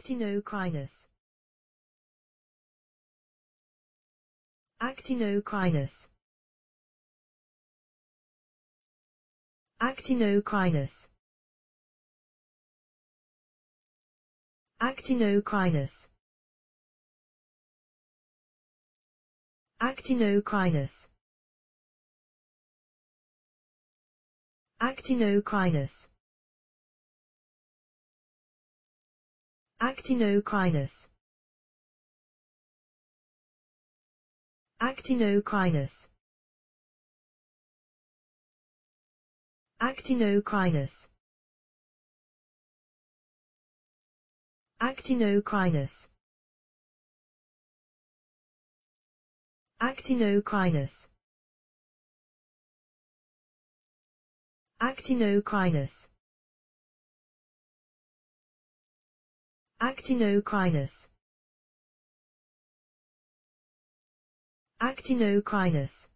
Actinocrinus. Actinocrinus. Actinocrinus. Actinocrinus. Actinocrinus. Actinocrinus. Actinocrinus Actinocrinus Actinocrinus Actinocrinus Actinocrinus Actinocrinus Actinocrinus Actinocrinus